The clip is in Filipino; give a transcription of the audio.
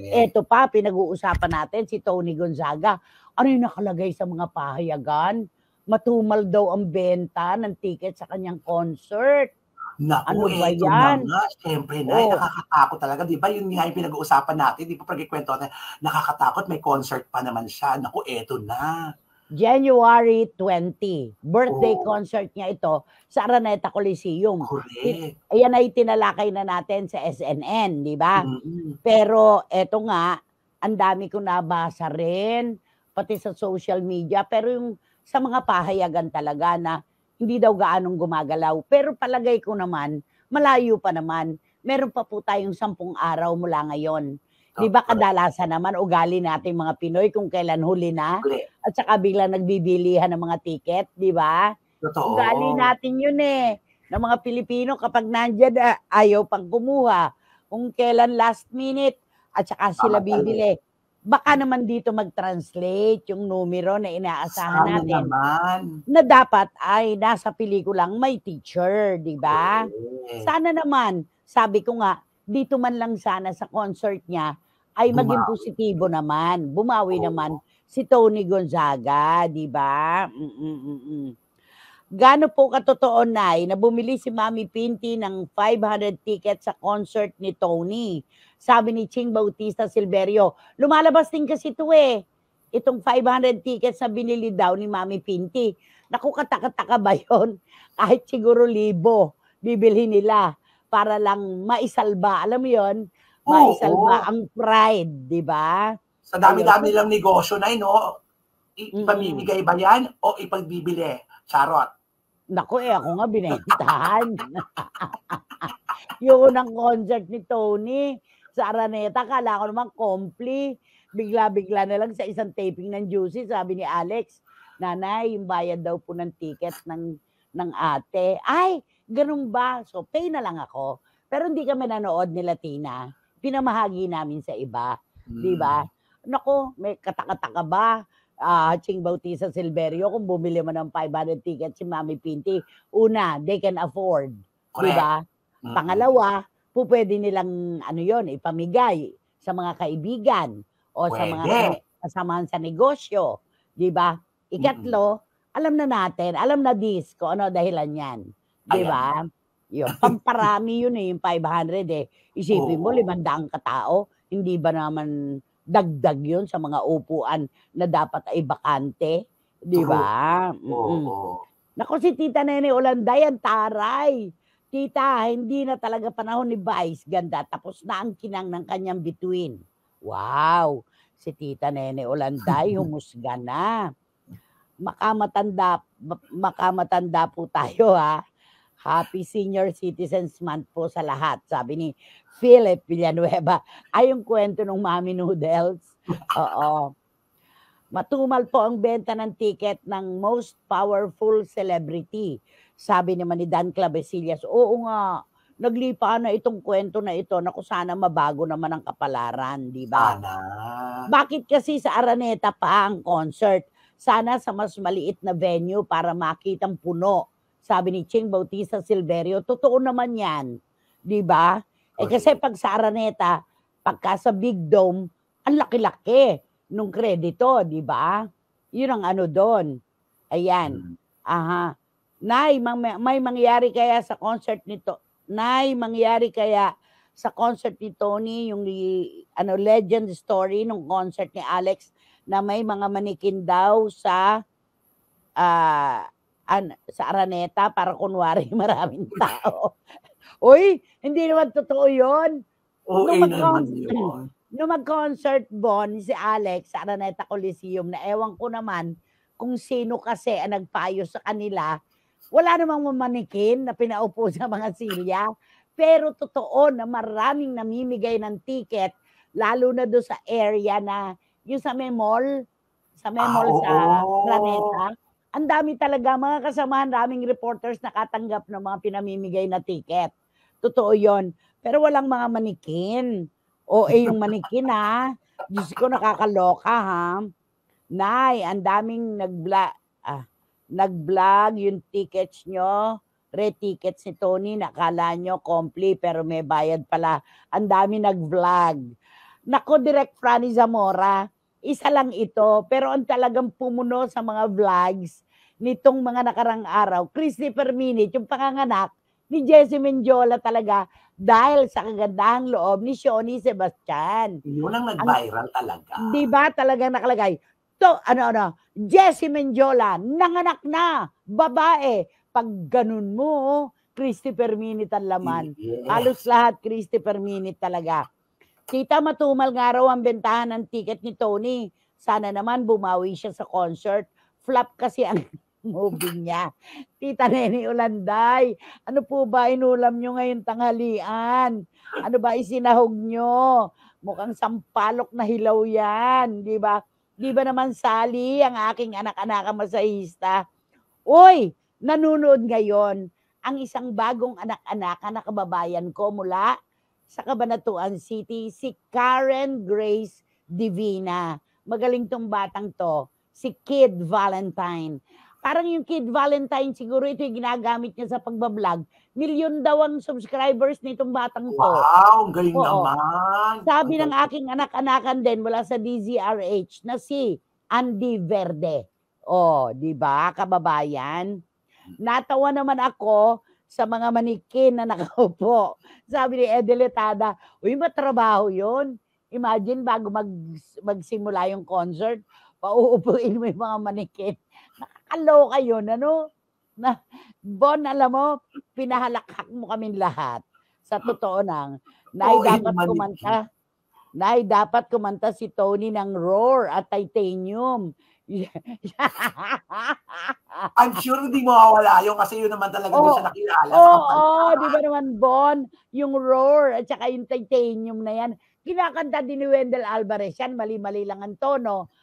Ito pa, pinag-uusapan natin si Tony Gonzaga. Ano yung nakalagay sa mga pahayagan? Matumal daw ang benta ng ticket sa kanyang concert. Naku, ano ba ito yan? na Siyempre eh, na, oh. nakakatakot talaga. Di ba yun nga yung pinag-uusapan natin? Di ba pagkikwento natin, nakakatakot, may concert pa naman siya. Naku, eto na. January 20. Birthday oh. concert niya ito sa Araneta Coliseum. Correct. Ayan ay tinalakay na natin sa SNN, di ba? Mm-hmm. Pero eto nga, ang dami ko nabasa rin, pati sa social media, pero yung sa mga pahayagan talaga na hindi daw gaanong gumagalaw. Pero palagay ko naman, malayo pa naman. Meron pa po tayong sampung araw mula ngayon Di ba ah, kadalasan naman ugali natin mga Pinoy kung kailan huli na at saka bigla nagbibilihan ng mga tiket, di ba? Totoo. Ugali natin yun eh. Ng mga Pilipino kapag nandiyan eh, ayaw pang kumuha. Kung kailan last minute at saka sila bibili. Baka naman dito mag-translate yung numero na inaasahan Sana natin. Naman. Na dapat ay nasa pelikulang may teacher, di ba? Sana naman, sabi ko nga, dito man lang sana sa concert niya, ay Bumawi. maging positibo naman. Bumawi oh. naman si Tony Gonzaga, di ba? Gano po katotoo na na bumili si Mami Pinti ng 500 tickets sa concert ni Tony. Sabi ni Ching Bautista Silverio, lumalabas din kasi ito eh. Itong 500 tickets na binili daw ni Mami Pinti. Naku, kataka-taka ba yon? Kahit siguro libo, bibili nila para lang maisalba. Alam mo yon maisalba oh, oh. ang pride, di ba? Sa dami-dami lang negosyo na ino, oh. ipamimigay ba yan o ipagbibili? Charot. Naku eh, ako nga binentahan. Yun ang concert ni Tony sa Araneta. Kala ko naman compli. Bigla-bigla na lang sa isang taping ng Juicy, sabi ni Alex, Nanay, yung bayad daw po ng ticket ng, ng ate. Ay, ganun ba? So, pay na lang ako. Pero hindi kami nanood ni Latina pinamahagi namin sa iba. Mm. Di ba? Hmm. Nako, may katakataka ba? Uh, Ching Bautista Silverio, kung bumili mo ng 500 tickets si Mami Pinti, una, they can afford. Di ba? Mm-hmm. Pangalawa, po pwede nilang ano yon ipamigay sa mga kaibigan o pwede. sa mga kasamahan sa negosyo, 'di ba? Ikatlo, mm-hmm. alam na natin, alam na this kung ano dahilan niyan, 'di ba? Yun, pamparami yun eh, yung 500 eh. Isipin Oo. mo, 500 katao, hindi ba naman dagdag yun sa mga upuan na dapat ay bakante? Di ba? Mm-hmm. Nako si Tita Nene Olanday, ang taray. Tita, hindi na talaga panahon ni Vice. Ganda, tapos na ang kinang ng kanyang bituin. Wow! Si Tita Nene Olanday, humusga na. Makamatanda, makamatanda po tayo ha. Happy Senior Citizens Month po sa lahat. Sabi ni Philip Villanueva. Ay, yung kwento ng Mami Noodles. Oo. Matumal po ang benta ng ticket ng most powerful celebrity. Sabi naman ni Dan Clavesillas, oo nga, naglipa na itong kwento na ito. Naku, sana mabago naman ang kapalaran, di ba? Bakit kasi sa Araneta pa ang concert? Sana sa mas maliit na venue para makitang puno sabi ni Ching Bautista Silverio, totoo naman yan. Di ba? Eh kasi pag sa Araneta, pagka sa Big Dome, ang laki-laki nung kredito, di ba? Yun ang ano doon. Ayan. Hmm. Aha. Nay, may, may mangyari kaya sa concert nito. Nay, mangyari kaya sa concert ni Tony yung ano legend story nung concert ni Alex na may mga manikin daw sa uh, an, sa Araneta para kunwari maraming tao. Uy, hindi naman totoo yun. Oo, no, mag yun. Nung mag-concert Bon si Alex sa Araneta Coliseum na ewan ko naman kung sino kasi ang nagpayo sa kanila, wala namang mamanikin na pinaupo sa mga silya. Pero totoo na maraming namimigay ng ticket, lalo na doon sa area na yung sa Memol, sa Memol ah, sa oh, Planeta ang dami talaga mga kasamahan, daming reporters nakatanggap ng mga pinamimigay na ticket. Totoo yon. Pero walang mga manikin. O eh, yung manikin ha. Diyos ko, nakakaloka ha. Nay, ang daming nag-vlog, ah, nag-vlog yung tickets nyo. Re-tickets ni Tony, nakala nyo complete pero may bayad pala. Ang dami nag-vlog. Nako, direct Franny Zamora isa lang ito. Pero ang talagang pumuno sa mga vlogs nitong mga nakarang araw, Christopher Perminit, yung panganganak ni Jesse Mendiola talaga dahil sa kagandahang loob ni Shoni Sebastian. Yun ang nag-viral talaga. Di ba talaga nakalagay? To, ano, ano, Jesse Mendiola, nanganak na, babae. Pag ganun mo, Christopher Minute ang laman. Yeah. Halos lahat Christopher Minute talaga. Kita matumal nga raw ang bentahan ng ticket ni Tony. Sana naman bumawi siya sa concert. Flop kasi ang movie niya. Tita Neni Ulanday, ano po ba inulam nyo ngayon tanghalian? Ano ba isinahog nyo? Mukhang sampalok na hilaw yan, di ba? Di ba naman sali ang aking anak-anak masahista? Uy, nanonood ngayon ang isang bagong anak-anak na kababayan ko mula sa Cabanatuan City, si Karen Grace Divina. Magaling tong batang to, si Kid Valentine. Parang yung Kid Valentine, siguro ito yung ginagamit niya sa pagbablog. Milyon daw ang subscribers nitong batang to. Wow, galing Oo. naman. Sabi ng aking anak-anakan din mula sa DZRH na si Andy Verde. Oh, di ba, kababayan? Hmm. Natawa naman ako sa mga manikin na nakaupo. Sabi ni Edeletada, uy, matrabaho yon. Imagine bago mag, magsimula yung concert, pauupuin mo yung mga manikin. Nakakaloka yun, ano? Na, bon, alam mo, pinahalakhak mo kaming lahat. Sa totoo nang, Nay, oh, dapat manikin. kumanta. Nay, dapat kumanta si Tony ng Roar at Titanium. I'm sure hindi mawawala yun kasi yun naman talaga oh, sa nakilala. Oo, oh, oh, di ba naman Bon, yung roar at saka yung titanium na yan. Kinakanta din ni Wendell Alvarez yan, mali-mali lang ang tono.